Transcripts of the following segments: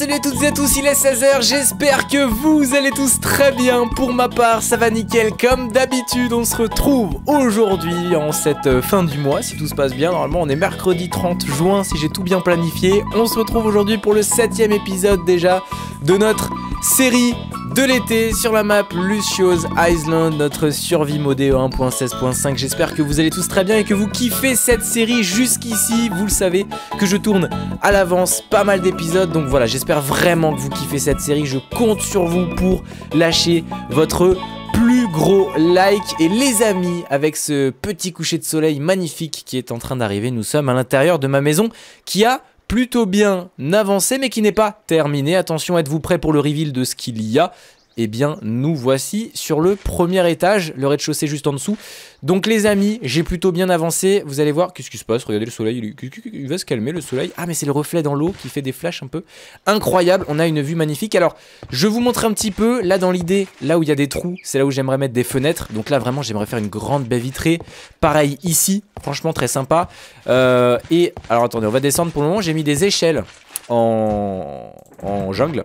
salut à toutes et à tous, il est 16h, j'espère que vous allez tous très bien. Pour ma part, ça va nickel comme d'habitude. On se retrouve aujourd'hui en cette euh, fin du mois, si tout se passe bien. Normalement, on est mercredi 30 juin, si j'ai tout bien planifié. On se retrouve aujourd'hui pour le septième épisode déjà de notre série de l'été sur la map Luciose Island, notre survie modée 1.16.5. J'espère que vous allez tous très bien et que vous kiffez cette série jusqu'ici. Vous le savez que je tourne à l'avance pas mal d'épisodes, donc voilà, j'espère vraiment que vous kiffez cette série. Je compte sur vous pour lâcher votre plus gros like et les amis avec ce petit coucher de soleil magnifique qui est en train d'arriver nous sommes à l'intérieur de ma maison qui a plutôt bien avancé mais qui n'est pas terminé. Attention, êtes-vous prêt pour le reveal de ce qu'il y a eh bien nous voici sur le premier étage, le rez-de-chaussée juste en dessous. Donc les amis, j'ai plutôt bien avancé, vous allez voir, qu'est-ce qui se passe, regardez le soleil, il, va se calmer le soleil. Ah mais c'est le reflet dans l'eau qui fait des flashs un peu Incroyable, on a une vue magnifique. Alors je vous montre un petit peu, là dans l'idée, là où il y a des trous, c'est là où j'aimerais mettre des fenêtres. Donc là vraiment j'aimerais faire une grande baie vitrée, pareil ici, franchement très sympa. Euh, et alors attendez, on va descendre pour le moment, j'ai mis des échelles en, en jungle.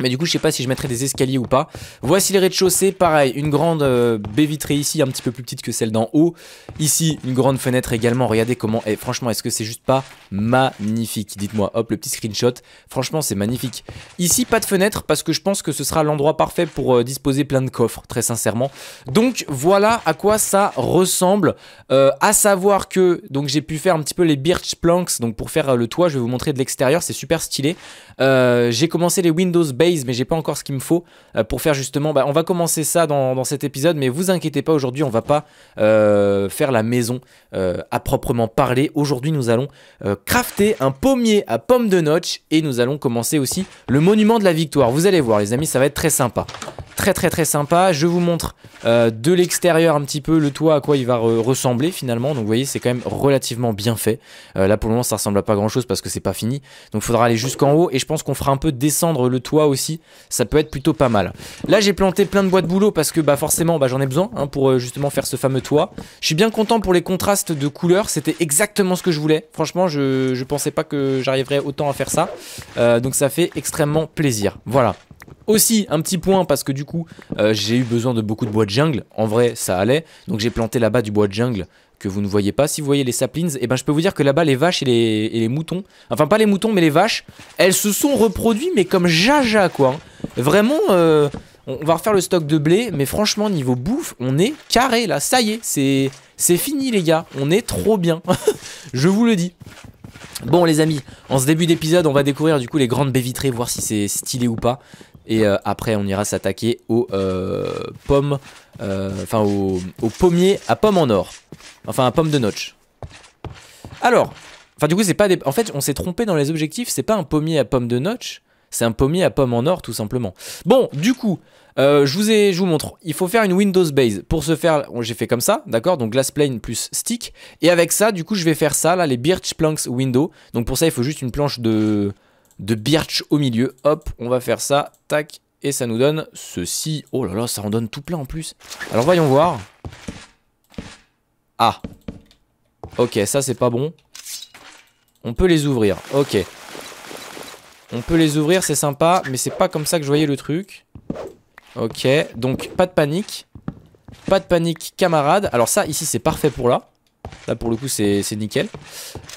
Mais du coup, je sais pas si je mettrai des escaliers ou pas. Voici les rez-de-chaussée, pareil, une grande euh, baie vitrée ici, un petit peu plus petite que celle d'en haut. Ici, une grande fenêtre également. Regardez comment, et eh, franchement, est-ce que c'est juste pas magnifique Dites-moi, hop, le petit screenshot. Franchement, c'est magnifique. Ici, pas de fenêtre parce que je pense que ce sera l'endroit parfait pour euh, disposer plein de coffres, très sincèrement. Donc voilà à quoi ça ressemble. A euh, à savoir que, donc j'ai pu faire un petit peu les birch planks, donc pour faire le toit, je vais vous montrer de l'extérieur, c'est super stylé. j'ai commencé les Windows bay mais j'ai pas encore ce qu'il me faut euh, pour faire justement. Bah, on va commencer ça dans, cet épisode, mais vous inquiétez pas, aujourd'hui on va pas euh, faire la maison euh, à proprement parler. Aujourd'hui nous allons crafter un pommier à pommes de notch et nous allons commencer aussi le monument de la victoire. Vous allez voir les amis, ça va être très sympa très très très sympa. Je vous montre euh, de l'extérieur un petit peu le toit à quoi il va ressembler finalement. Donc vous voyez c'est quand même relativement bien fait. Euh, là pour le moment ça ressemble à pas grand chose parce que c'est pas fini. Donc il faudra aller jusqu'en haut et je pense qu'on fera un peu descendre le toit aussi. Ça peut être plutôt pas mal. Là j'ai planté plein de bois de boulot parce que bah forcément bah, j'en ai besoin hein, pour euh, justement faire ce fameux toit. Je suis bien content pour les contrastes de couleurs. C'était exactement ce que je voulais. Franchement je, je pensais pas que j'arriverais autant à faire ça. donc ça fait extrêmement plaisir. Voilà. Aussi, un petit point, parce que du coup, euh, j'ai eu besoin de beaucoup de bois de jungle. En vrai, ça allait. Donc j'ai planté là-bas du bois de jungle que vous ne voyez pas. Si vous voyez les saplings, et eh ben, je peux vous dire que là-bas, les vaches et les, moutons, enfin pas les moutons, mais les vaches, elles se sont reproduites, mais comme jaja, quoi. Hein. Vraiment, euh, on va refaire le stock de blé, mais franchement, niveau bouffe, on est carré, là. Ça y est, c'est fini, les gars. On est trop bien. je vous le dis. Bon les amis, en ce début d'épisode on va découvrir du coup les grandes baies vitrées, voir si c'est stylé ou pas. Et euh, après, on ira s'attaquer aux euh, pommes, euh, enfin au pommiers à pommes en or. Enfin, à pommes de notch. Alors, enfin du coup, c'est pas des... En fait, on s'est trompé dans les objectifs, c'est pas un pommier à pommes de notch, c'est un pommier à pomme en or, tout simplement. Bon, du coup, je, vous ai, je vous montre. Il faut faire une Windows Base. Pour ce faire, j'ai fait comme ça, d'accord Donc glass plane plus stick. Et avec ça, du coup, je vais faire ça, là, les birch planks window. Donc pour ça, il faut juste une planche de de birch au milieu. Hop, on va faire ça, tac, et ça nous donne ceci. Oh là là, ça en donne tout plein en plus. Alors voyons voir. Ah. Ok, ça c'est pas bon. On peut les ouvrir, ok. On peut les ouvrir, c'est sympa, mais c'est pas comme ça que je voyais le truc. Ok, donc pas de panique. Pas de panique, camarade. Alors ça, ici, c'est parfait pour là. Là, pour le coup, c'est nickel.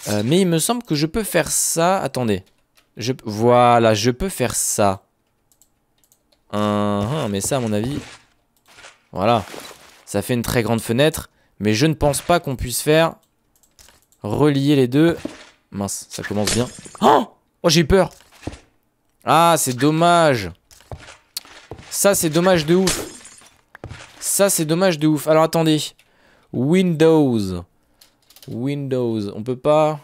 Euh, mais il me semble que je peux faire ça. Attendez. Je, voilà, je peux faire ça. Ah, ah, mais ça, à mon avis... Voilà. Ça fait une très grande fenêtre. Mais je ne pense pas qu'on puisse faire... Relier les deux. Mince, ça commence bien. Oh, oh j'ai peur. Ah, c'est dommage. Ça, c'est dommage de ouf. Ça, c'est dommage de ouf. Alors, attendez. Windows. Windows. On peut pas...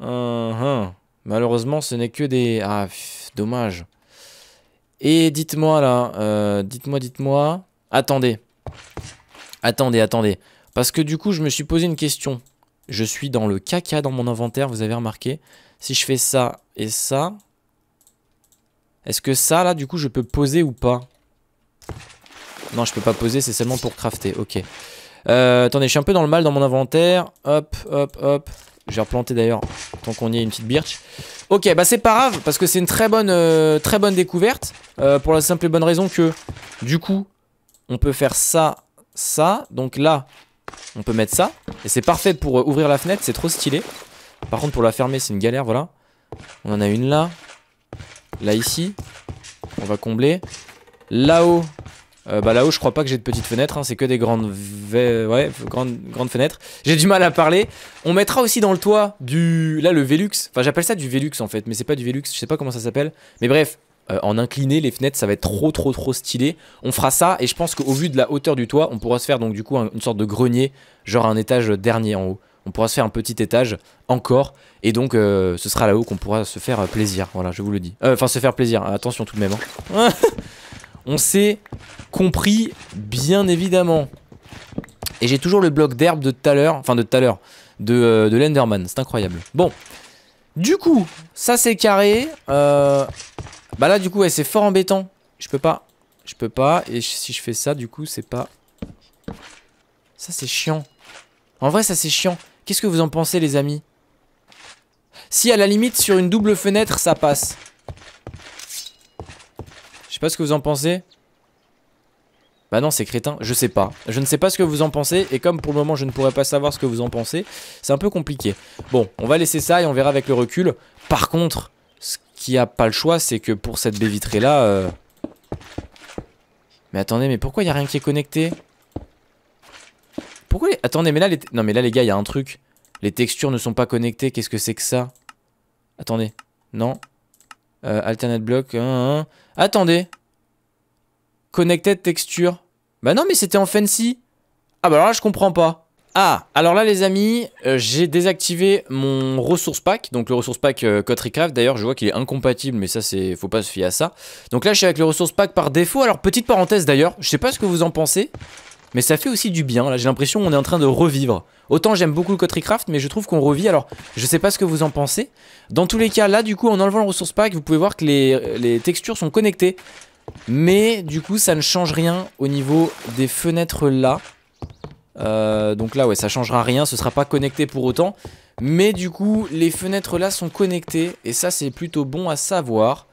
Uh Malheureusement, ce n'est que des... Ah, dommage. Et dites-moi là, euh, dites-moi, dites-moi. Attendez. Attendez, attendez. Parce que du coup, je me suis posé une question. Je suis dans le caca dans mon inventaire, vous avez remarqué. Si je fais ça et ça... Est-ce que ça, là, du coup, je peux poser ou pas Non, je peux pas poser, c'est seulement pour crafter. Ok. Euh, attendez, je suis un peu dans le mal dans mon inventaire. Hop, hop, hop. J'ai replanté d'ailleurs, tant qu'on y est, une petite birch. Ok, bah c'est pas grave, parce que c'est une très bonne, euh, très bonne découverte. Euh, pour la simple et bonne raison que, du coup, on peut faire ça, ça. Donc là, on peut mettre ça. Et c'est parfait pour euh, ouvrir la fenêtre, c'est trop stylé. Par contre, pour la fermer, c'est une galère, voilà. On en a une là. Là, ici. On va combler. Là-haut, euh, bah là-haut, je crois pas que j'ai de petites fenêtres, hein. c'est que des grandes, ouais, grandes, grandes fenêtres. J'ai du mal à parler. On mettra aussi dans le toit du, là, le Velux. Enfin, j'appelle ça du Velux en fait, mais c'est pas du Velux, je sais pas comment ça s'appelle. Mais bref, euh, en incliné, les fenêtres, ça va être trop, trop, trop stylé. On fera ça et je pense qu'au vu de la hauteur du toit, on pourra se faire donc du coup une sorte de grenier, genre un étage dernier en haut. On pourra se faire un petit étage encore et donc euh, ce sera là-haut qu'on pourra se faire plaisir. Voilà, je vous le dis. Enfin, se faire plaisir. Attention tout de même. Hein. On s'est compris, bien évidemment. Et j'ai toujours le bloc d'herbe de tout à l'heure, enfin de tout à l'heure, de, euh, l'Enderman. C'est incroyable. Bon. Du coup, ça c'est carré. Euh, bah là, du coup, c'est fort embêtant. Je peux pas. Je peux pas. Et si je fais ça, du coup, c'est pas... Ça, c'est chiant. En vrai, ça, c'est chiant. Qu'est-ce que vous en pensez, les amis Si, à la limite, sur une double fenêtre, ça passe pas ce que vous en pensez. Bah non, c'est crétin, je sais pas. Je ne sais pas ce que vous en pensez, et comme pour le moment je ne pourrais pas savoir ce que vous en pensez, c'est un peu compliqué. Bon, on va laisser ça et on verra avec le recul. Par contre, ce qui a pas le choix, c'est que pour cette baie vitrée là... Euh, mais attendez, mais pourquoi il a rien qui est connecté Pourquoi les... Attendez, mais là les... Non mais là les gars, il y a un truc. Les textures ne sont pas connectées, qu'est-ce que c'est que ça Attendez, non. Euh, alternate block, 1, 1. Attendez. Connected texture. Bah non, mais c'était en fancy. Ah bah alors là, je comprends pas. Ah, alors là les amis, euh, j'ai désactivé mon ressource pack, donc le ressource pack euh, d'ailleurs je vois qu'il est incompatible mais ça c'est, faut pas se fier à ça. Donc là je suis avec le ressource pack par défaut, alors petite parenthèse d'ailleurs, je sais pas ce que vous en pensez, mais ça fait aussi du bien. Là, j'ai l'impression qu'on est en train de revivre. Autant j'aime beaucoup le craft, mais je trouve qu'on revit. Alors, je sais pas ce que vous en pensez. Dans tous les cas, là, du coup, en enlevant le ressource pack, vous pouvez voir que les, textures sont connectées. Mais du coup, ça ne change rien au niveau des fenêtres là. Euh, donc là, ouais, ça changera rien. Ce sera pas connecté pour autant. Mais du coup, les fenêtres là sont connectées. Et ça, c'est plutôt bon à savoir.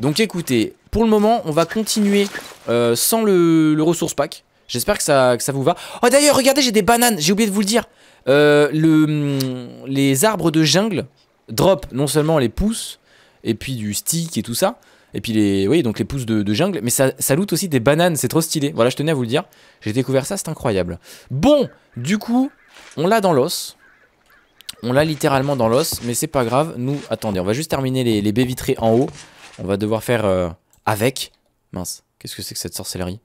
Donc écoutez, pour le moment, on va continuer euh, sans le ressource pack. J'espère que ça, vous va. Oh d'ailleurs, regardez, j'ai des bananes, j'ai oublié de vous le dire. Euh, le, mm, les arbres de jungle drop non seulement les pousses, et puis du stick et tout ça, et puis les, oui, donc les pousses de, jungle, mais ça, ça loot aussi des bananes, c'est trop stylé. Voilà, je tenais à vous le dire. J'ai découvert ça, c'est incroyable. Bon, du coup, on l'a dans l'os. On l'a littéralement dans l'os, mais c'est pas grave. Nous, attendez, on va juste terminer les, baies vitrées en haut. On va devoir faire euh, avec. Mince, qu'est-ce que c'est que cette sorcellerie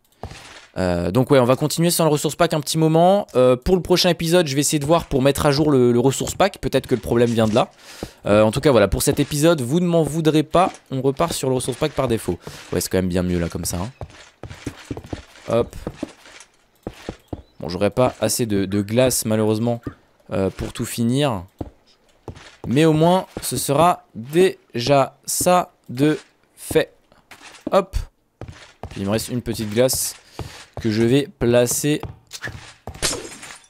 euh, donc ouais, on va continuer sans le ressource pack un petit moment. Euh, pour le prochain épisode, je vais essayer de voir pour mettre à jour le, ressource pack. Peut-être que le problème vient de là. Euh, en tout cas, voilà, pour cet épisode, vous ne m'en voudrez pas. On repart sur le ressource pack par défaut. Ouais, c'est quand même bien mieux là comme ça. Hein. Hop. Bon, j'aurais pas assez de, glace malheureusement pour tout finir. Mais au moins, ce sera déjà ça de fait. Hop. il me reste une petite glace que je vais placer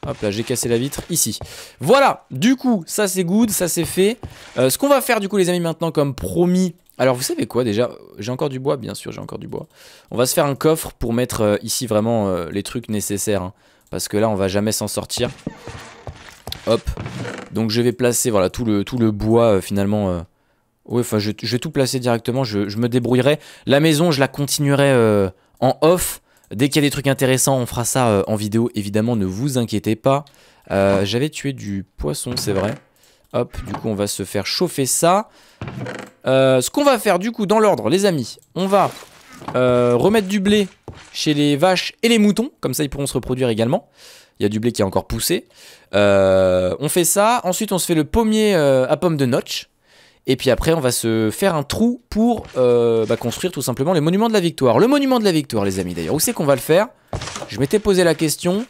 Hop là, j'ai cassé la vitre ici. Voilà, du coup, ça c'est good, ça c'est fait. Euh, ce qu'on va faire du coup les amis maintenant comme promis... Alors vous savez quoi déjà J'ai encore du bois, bien sûr j'ai encore du bois. On va se faire un coffre pour mettre euh, ici vraiment euh, les trucs nécessaires. Hein. parce que là on va jamais s'en sortir. Hop. Donc je vais placer voilà tout le, tout le bois finalement... Ouais, enfin je, vais tout placer directement, je, je, me débrouillerai. La maison je la continuerai en off Dès qu'il y a des trucs intéressants, on fera ça euh, en vidéo, évidemment, ne vous inquiétez pas. Euh, j'avais tué du poisson, c'est vrai. Hop, du coup, on va se faire chauffer ça. Euh, ce qu'on va faire, du coup, dans l'ordre, les amis, on va remettre du blé chez les vaches et les moutons. Comme ça, ils pourront se reproduire également. Il y a du blé qui est encore poussé. on fait ça. Ensuite, on se fait le pommier à pommes de notch. Et puis après, on va se faire un trou pour euh, bah, construire tout simplement les monuments de la victoire. Le monument de la victoire, les amis, d'ailleurs. Où c'est qu'on va le faire Je m'étais posé la question.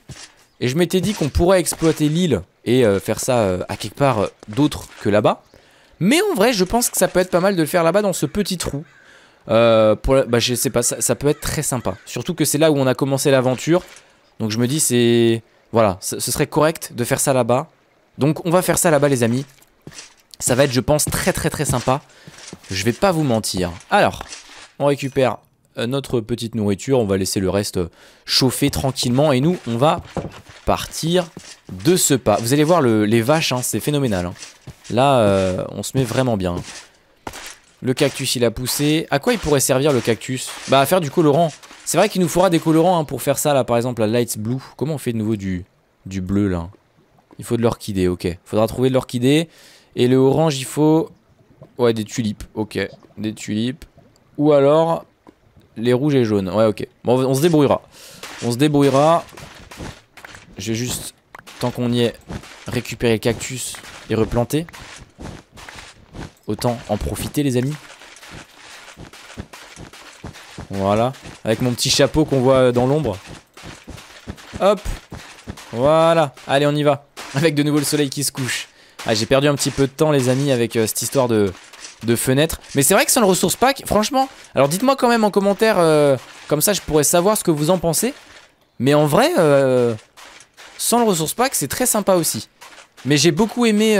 Et je m'étais dit qu'on pourrait exploiter l'île et euh, faire ça euh, à quelque part d'autre que là-bas. Mais en vrai, je pense que ça peut être pas mal de le faire là-bas dans ce petit trou. Pour bah, je sais pas, ça, ça peut être très sympa. Surtout que c'est là où on a commencé l'aventure. Donc je me dis, c'est... Voilà, ce serait correct de faire ça là-bas. Donc on va faire ça là-bas, les amis. Ça va être, je pense, très très très sympa. Je vais pas vous mentir. Alors, on récupère euh, notre petite nourriture. On va laisser le reste euh, chauffer tranquillement. Et nous, on va partir de ce pas. Vous allez voir les vaches, hein, c'est phénoménal. Hein. Là, euh, on se met vraiment bien. Le cactus, il a poussé. À quoi il pourrait servir le cactus Bah, à faire du colorant. C'est vrai qu'il nous faudra des colorants hein, pour faire ça, là, par exemple, la lights blue. Comment on fait de nouveau du, du bleu, là Il faut de l'orchidée, ok. Faudra trouver de l'orchidée. Et le orange, il faut... Ouais, des tulipes. Ok, des tulipes. Ou alors, les rouges et jaunes. Ouais, ok. Bon, on se débrouillera. On se débrouillera. Je vais juste, tant qu'on y est, récupérer le cactus et replanter. Autant en profiter, les amis. Voilà. Avec mon petit chapeau qu'on voit euh, dans l'ombre. Hop Voilà. Allez, on y va. Avec de nouveau le soleil qui se couche. Ah, j'ai perdu un petit peu de temps, les amis, avec euh, cette histoire de, fenêtre. Mais c'est vrai que sans le ressource pack, franchement... Alors, dites-moi quand même en commentaire, euh, comme ça, je pourrais savoir ce que vous en pensez. Mais en vrai, euh, sans le ressource pack, c'est très sympa aussi. Mais j'ai beaucoup aimé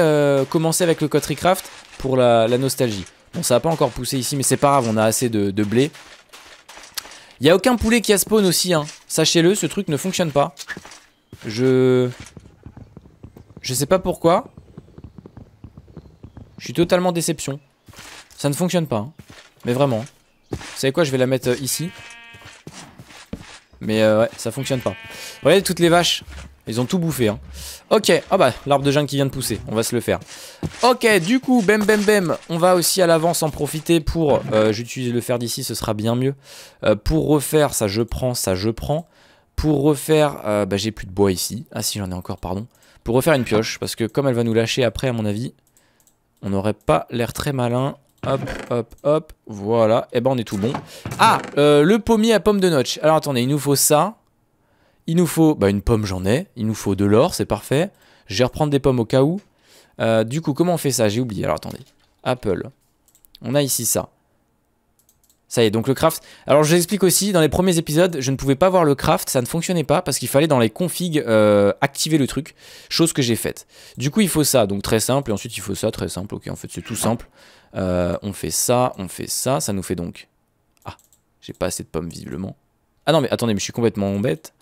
commencer avec le Cotrycraft pour la, nostalgie. Bon, ça n'a pas encore poussé ici, mais c'est pas grave, on a assez de, blé. Il a aucun poulet qui a spawn aussi, hein. Sachez-le, ce truc ne fonctionne pas. Je... Je sais pas pourquoi. Je suis totalement déception. Ça ne fonctionne pas. Hein. Mais vraiment. Vous savez quoi, je vais la mettre euh, ici. Mais euh, ouais, ça fonctionne pas. Regardez toutes les vaches. Ils ont tout bouffé. Hein. Ok, oh bah, l'arbre de jungle qui vient de pousser. On va se le faire. Ok, du coup, bem bem bem. On va aussi à l'avance en profiter pour... Euh, j'utilise le fer d'ici, ce sera bien mieux. pour refaire, ça je prends, ça je prends. Pour refaire... bah j'ai plus de bois ici. Ah si, j'en ai encore, pardon. Pour refaire une pioche, parce que comme elle va nous lâcher après, à mon avis on n'aurait pas l'air très malin. Hop, hop, hop. Voilà. Et eh ben, on est tout bon. Ah, euh, le pommier à pomme de notch. Alors, attendez, il nous faut ça. Il nous faut... Bah, une pomme, j'en ai. Il nous faut de l'or, c'est parfait. Je vais reprendre des pommes au cas où. Euh, du coup, comment on fait ça J'ai oublié. Alors, attendez. Apple. On a ici ça. Ça y est, donc le craft. Alors je l'explique aussi, dans les premiers épisodes, je ne pouvais pas voir le craft, ça ne fonctionnait pas parce qu'il fallait dans les configs euh, activer le truc, chose que j'ai faite. Du coup, il faut ça, donc très simple, et ensuite il faut ça, très simple, ok, en fait c'est tout simple. Euh, on fait ça, on fait ça, ça nous fait donc... Ah, j'ai pas assez de pommes visiblement. Ah non, mais attendez, mais je suis complètement bête.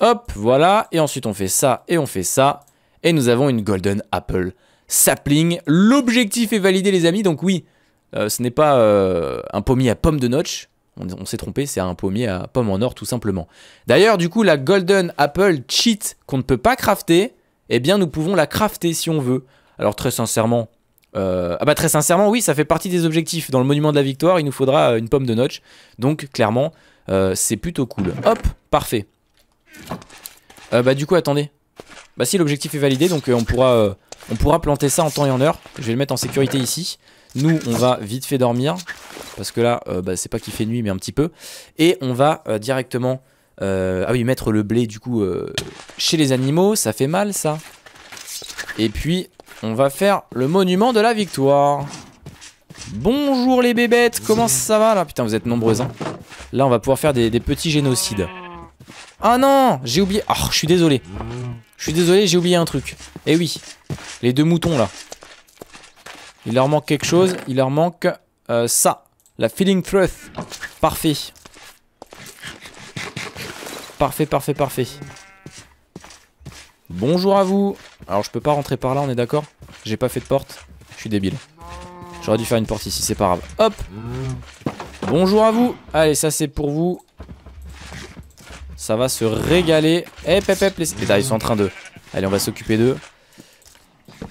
Hop, voilà, et ensuite on fait ça, et on fait ça, et nous avons une golden apple sapling. L'objectif est validé les amis, donc oui, euh, ce n'est pas euh, un pommier à pomme de notch. On, s'est trompé, c'est un pommier à pomme en or tout simplement. D'ailleurs, du coup, la Golden Apple Cheat qu'on ne peut pas crafter, eh bien, nous pouvons la crafter si on veut. Alors, très sincèrement, euh, ah bah très sincèrement, oui, ça fait partie des objectifs. Dans le monument de la victoire, il nous faudra une pomme de notch. Donc, clairement, c'est plutôt cool. Hop, parfait. bah du coup, attendez. Bah si, l'objectif est validé, donc on pourra... On pourra planter ça en temps et en heure. Je vais le mettre en sécurité ici. Nous, on va vite fait dormir. Parce que là, euh, bah, c'est pas qu'il fait nuit, mais un petit peu. Et on va euh, directement... Euh, ah oui, mettre le blé, du coup, chez les animaux. Ça fait mal, ça. Et puis, on va faire le monument de la victoire. Bonjour les bébêtes, comment ça va là Putain, vous êtes nombreuses. Hein là, on va pouvoir faire des, des petits génocides. Ah non, j'ai oublié. Oh, je suis désolé. Je suis désolé, j'ai oublié un truc. Eh oui, les deux moutons là. Il leur manque quelque chose. Il leur manque euh, ça. La Feeling Thrust. Parfait. Parfait, parfait, parfait. Bonjour à vous. Alors, je peux pas rentrer par là, on est d'accord J'ai pas fait de porte. Je suis débile. J'aurais dû faire une porte ici, c'est pas grave. Hop Bonjour à vous. Allez, ça, c'est pour vous. Ça va se régaler. Hep, Les... Et ils sont en train de... Allez, on va s'occuper d'eux.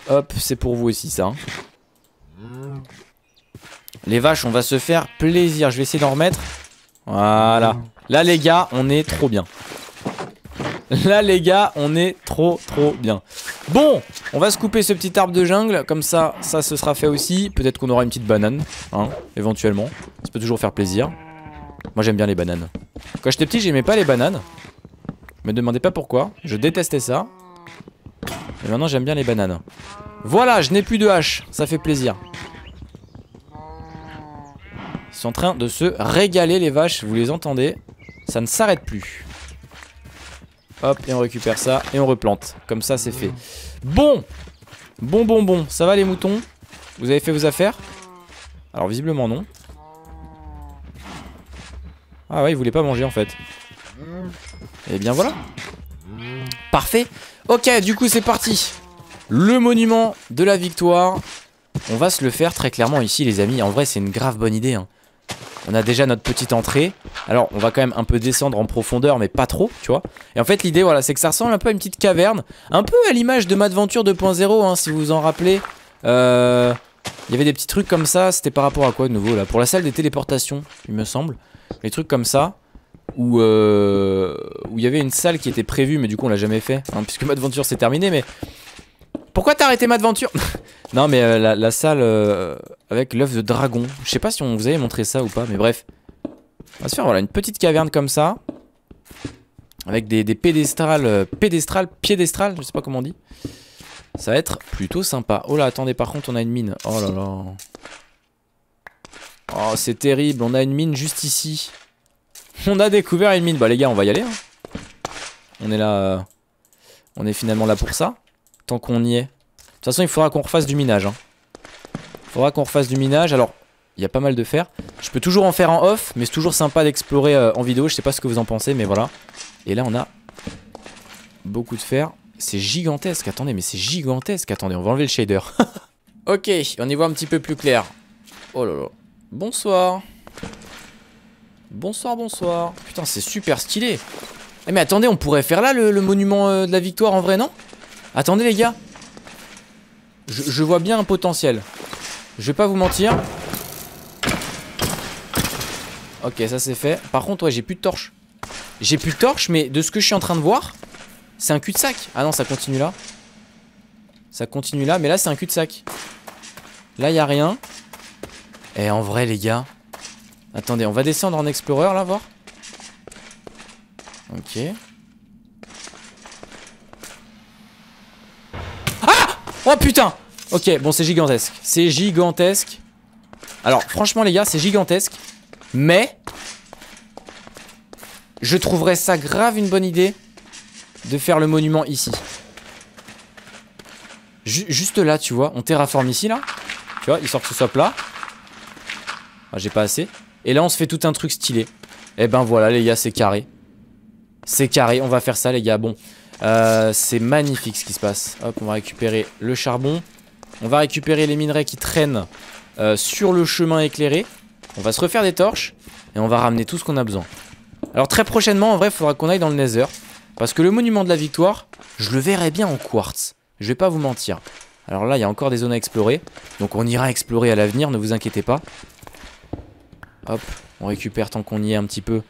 Hop, c'est pour vous aussi, ça. Hein. Les vaches, on va se faire plaisir. Je vais essayer d'en remettre. Voilà. Là, les gars, on est trop bien. Là, les gars, on est trop, trop bien. Bon, on va se couper ce petit arbre de jungle. Comme ça, ça, se sera fait aussi. Peut-être qu'on aura une petite banane, hein, éventuellement. Ça peut toujours faire plaisir. Moi, j'aime bien les bananes. Quand j'étais petit, j'aimais pas les bananes. Me demandez pas pourquoi. Je détestais ça. Et maintenant, j'aime bien les bananes. Voilà, je n'ai plus de hache. Ça fait plaisir sont en train de se régaler les vaches, vous les entendez Ça ne s'arrête plus. Hop, et on récupère ça, et on replante. Comme ça, c'est fait. Bon Bon, bon, bon. Ça va les moutons Vous avez fait vos affaires Alors, visiblement, non. Ah ouais, ils voulaient pas manger, en fait. Et eh bien, voilà. Parfait. Ok, du coup, c'est parti. Le monument de la victoire. On va se le faire très clairement ici, les amis. En vrai, c'est une grave bonne idée. Hein on a déjà notre petite entrée. Alors, on va quand même un peu descendre en profondeur, mais pas trop, tu vois. Et en fait, l'idée, voilà, c'est que ça ressemble un peu à une petite caverne. Un peu à l'image de Madventure 2.0, hein, si vous vous en rappelez. Euh, il y avait des petits trucs comme ça. C'était par rapport à quoi de nouveau, là Pour la salle des téléportations, il me semble. Les trucs comme ça. Où, euh, où il y avait une salle qui était prévue, mais du coup, on l'a jamais fait. Hein, puisque Madventure s'est terminé, mais... Pourquoi t'as arrêté Madventure Non mais euh, la, salle avec l'œuf de dragon. Je sais pas si on vous avait montré ça ou pas, mais bref. On va se faire voilà, une petite caverne comme ça. Avec des, pédestrales, euh, pédestrales, piédestrales, je sais pas comment on dit. Ça va être plutôt sympa. Oh là, attendez, par contre, on a une mine. Oh là là. Oh, c'est terrible, on a une mine juste ici. On a découvert une mine. Bah les gars, on va y aller. Hein. On est là... Euh, on est finalement là pour ça. Tant qu'on y est. De toute façon, il faudra qu'on refasse du minage. Hein. Faudra qu'on refasse du minage. Alors, il y a pas mal de fer. Je peux toujours en faire en off, mais c'est toujours sympa d'explorer euh, en vidéo. Je sais pas ce que vous en pensez, mais voilà. Et là, on a beaucoup de fer. C'est gigantesque. Attendez, mais c'est gigantesque. Attendez, on va enlever le shader. ok, on y voit un petit peu plus clair. Oh là là. Bonsoir. Bonsoir, bonsoir. Putain, c'est super stylé. Eh mais attendez, on pourrait faire là le, monument euh, de la victoire en vrai, non Attendez les gars. je vois bien un potentiel. Je vais pas vous mentir. Ok, ça c'est fait. Par contre, ouais, j'ai plus de torche. J'ai plus de torche, mais de ce que je suis en train de voir, c'est un cul-de-sac. Ah non, ça continue là. Ça continue là, mais là c'est un cul-de-sac. Là, il a rien. Et eh, en vrai, les gars. Attendez, on va descendre en explorer là, voir. Ok. Ah Oh putain Ok, bon, c'est gigantesque. C'est gigantesque. Alors, franchement, les gars, c'est gigantesque. Mais... Je trouverais ça grave une bonne idée de faire le monument ici. juste là, tu vois. On terraforme ici, là. Tu vois, sort que ce soit plat. Ah, J'ai pas assez. Et là, on se fait tout un truc stylé. Et eh ben voilà, les gars, c'est carré. C'est carré, on va faire ça, les gars. Bon, euh, c'est magnifique ce qui se passe. Hop, on va récupérer le charbon. On va récupérer les minerais qui traînent euh, sur le chemin éclairé. On va se refaire des torches et on va ramener tout ce qu'on a besoin. Alors très prochainement, en vrai, il faudra qu'on aille dans le Nether. Parce que le monument de la victoire, je le verrai bien en quartz. Je vais pas vous mentir. Alors là, il y a encore des zones à explorer. Donc on ira explorer à l'avenir, ne vous inquiétez pas. Hop, on récupère tant qu'on y est un petit peu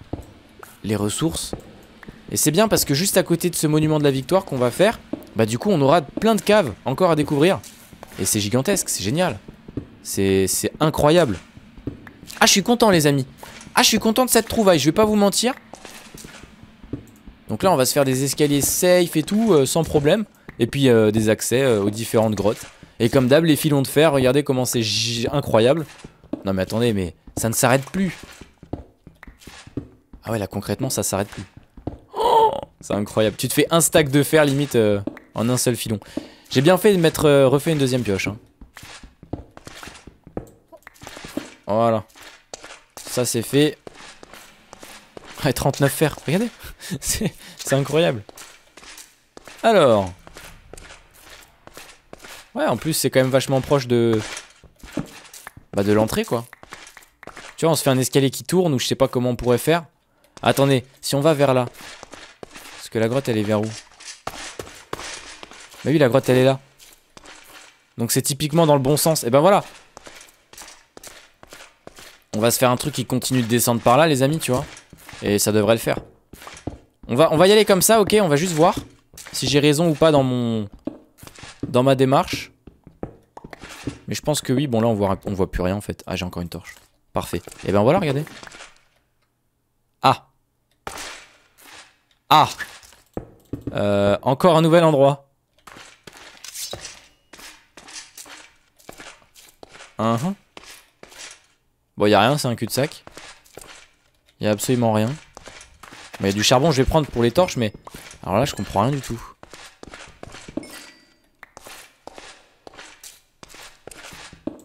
les ressources. Et c'est bien parce que juste à côté de ce monument de la victoire qu'on va faire, bah du coup on aura plein de caves encore à découvrir. Et c'est gigantesque, c'est génial. C'est incroyable. Ah, je suis content, les amis. Ah, je suis content de cette trouvaille, je vais pas vous mentir. Donc là, on va se faire des escaliers safe et tout, euh, sans problème. Et puis, euh, des accès euh, aux différentes grottes. Et comme d'hab, les filons de fer, regardez comment c'est incroyable. Non mais attendez, mais ça ne s'arrête plus. Ah ouais, là, concrètement, ça s'arrête plus. c'est incroyable. Tu te fais un stack de fer, limite, en un seul filon. J'ai bien fait de mettre euh, refait une deuxième pioche. Hein. Voilà. Ça c'est fait. Ouais, 39 fers, regardez. c'est incroyable. Alors. Ouais, en plus c'est quand même vachement proche de... Bah de l'entrée quoi. Tu vois, on se fait un escalier qui tourne ou je sais pas comment on pourrait faire. Attendez, si on va vers là. Parce que la grotte elle est vers où bah oui, la grotte, elle est là. Donc c'est typiquement dans le bon sens. Et eh ben voilà. On va se faire un truc qui continue de descendre par là, les amis, tu vois. Et ça devrait le faire. On va, on va y aller comme ça, ok On va juste voir si j'ai raison ou pas dans mon... Dans ma démarche. Mais je pense que oui. Bon, là, on voit, on voit plus rien, en fait. Ah, j'ai encore une torche. Parfait. Et eh ben voilà, regardez. Ah. Ah. Euh, encore un nouvel endroit. Uh-huh. Bon, y a rien, c'est un cul-de-sac. Y a absolument rien. Mais du charbon, je vais prendre pour les torches, mais... Alors là, je comprends rien du tout.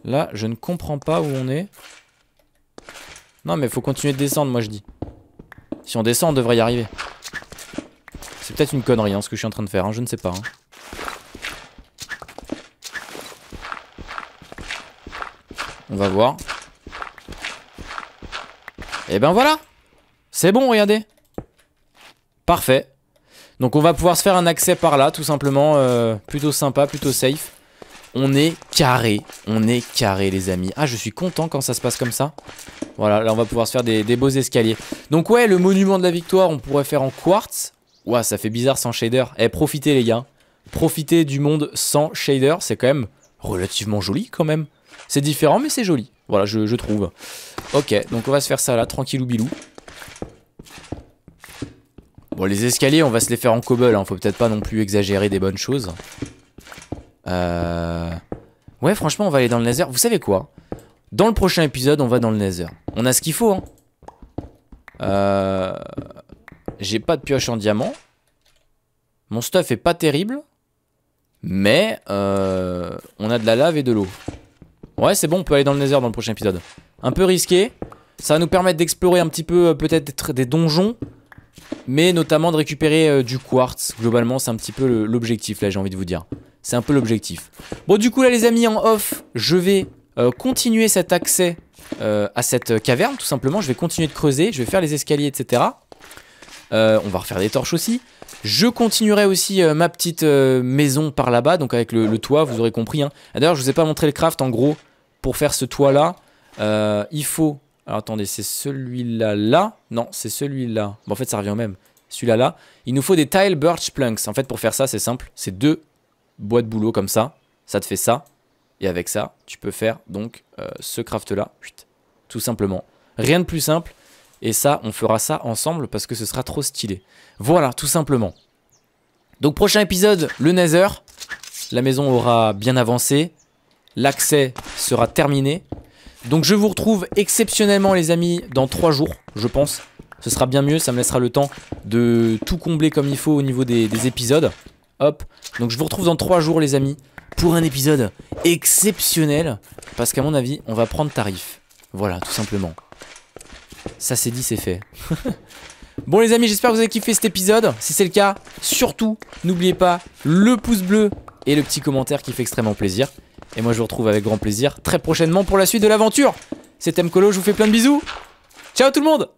Là, je ne comprends pas où on est. Non, mais faut continuer de descendre, moi je dis. Si on descend, on devrait y arriver. C'est peut-être une connerie, hein, ce que je suis en train de faire, hein, je ne sais pas. Hein. On va voir. Et eh ben voilà C'est bon, regardez Parfait. Donc on va pouvoir se faire un accès par là, tout simplement. Euh, plutôt sympa, plutôt safe. On est carré, on est carré les amis. Ah je suis content quand ça se passe comme ça. Voilà, là on va pouvoir se faire des, des beaux escaliers. Donc ouais, le monument de la victoire, on pourrait faire en quartz. Ouah, ça fait bizarre sans shader. Eh, profitez les gars. Profitez du monde sans shader, c'est quand même relativement joli quand même. C'est différent, mais c'est joli. Voilà, je, trouve. Ok, donc on va se faire ça là, ou bilou. Bon, les escaliers, on va se les faire en cobble. Hein. Faut peut-être pas non plus exagérer des bonnes choses. Euh, ouais, franchement, on va aller dans le laser. Vous savez quoi Dans le prochain épisode, on va dans le laser. On a ce qu'il faut. Hein. Euh... J'ai pas de pioche en diamant. Mon stuff est pas terrible. Mais euh, on a de la lave et de l'eau. Ouais, c'est bon, on peut aller dans le Nether dans le prochain épisode. Un peu risqué. Ça va nous permettre d'explorer un petit peu euh, peut-être des donjons. Mais notamment de récupérer euh, du quartz. Globalement, c'est un petit peu l'objectif là, j'ai envie de vous dire. C'est un peu l'objectif. Bon, du coup là les amis, en off, je vais euh, continuer cet accès à cette caverne tout simplement. Je vais continuer de creuser, je vais faire les escaliers, etc. on va refaire des torches aussi. Je continuerai aussi euh, ma petite euh, maison par là-bas, donc avec le, toit, vous aurez compris. Hein. Ah, d'ailleurs, je vous ai pas montré le craft. En gros, pour faire ce toit-là, euh, il faut... Alors attendez, c'est celui-là là Non, c'est celui-là. en fait, ça revient au même. Celui-là là. Il nous faut des tile birch planks. En fait, pour faire ça, c'est simple. C'est deux bois de boulot comme ça. Ça te fait ça. Et avec ça, tu peux faire donc ce craft-là. Tout simplement. Rien de plus simple. Et ça, on fera ça ensemble parce que ce sera trop stylé. Voilà, tout simplement. Donc prochain épisode, le Nether. La maison aura bien avancé. L'accès sera terminé. Donc je vous retrouve exceptionnellement les amis dans trois jours, je pense. Ce sera bien mieux, ça me laissera le temps de tout combler comme il faut au niveau des, épisodes. Hop, donc je vous retrouve dans trois jours les amis pour un épisode exceptionnel. Parce qu'à mon avis, on va prendre tarif. Voilà, tout simplement. Ça c'est dit, c'est fait. bon les amis, j'espère que vous avez kiffé cet épisode. Si c'est le cas, surtout, n'oubliez pas le pouce bleu et le petit commentaire qui fait extrêmement plaisir. Et moi je vous retrouve avec grand plaisir très prochainement pour la suite de l'aventure. C'était Mkolo, je vous fais plein de bisous. Ciao tout le monde